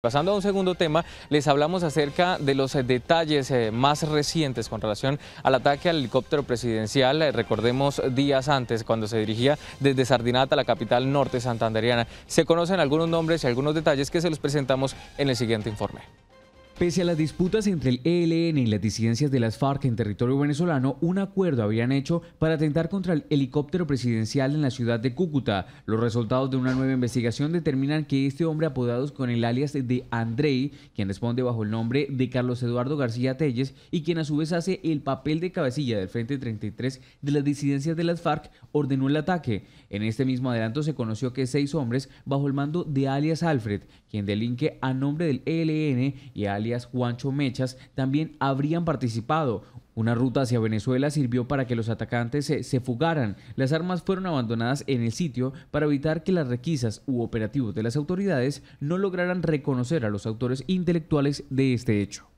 Pasando a un segundo tema, les hablamos acerca de los eh, detalles eh, más recientes con relación al ataque al helicóptero presidencial, eh, recordemos días antes, cuando se dirigía desde Sardinata, a la capital norte santandereana. Se conocen algunos nombres y algunos detalles que se los presentamos en el siguiente informe. Pese a las disputas entre el ELN y las disidencias de las FARC en territorio venezolano, un acuerdo habían hecho para atentar contra el helicóptero presidencial en la ciudad de Cúcuta. Los resultados de una nueva investigación determinan que este hombre apodados con el alias de Andrei, quien responde bajo el nombre de Carlos Eduardo García Telles y quien a su vez hace el papel de cabecilla del Frente 33 de las disidencias de las FARC, ordenó el ataque. En este mismo adelanto se conoció que seis hombres bajo el mando de alias Alfred, quien delinque a nombre del ELN y alias Juancho Mechas, también habrían participado. Una ruta hacia Venezuela sirvió para que los atacantes se, fugaran. Las armas fueron abandonadas en el sitio para evitar que las requisas u operativos de las autoridades no lograran reconocer a los autores intelectuales de este hecho.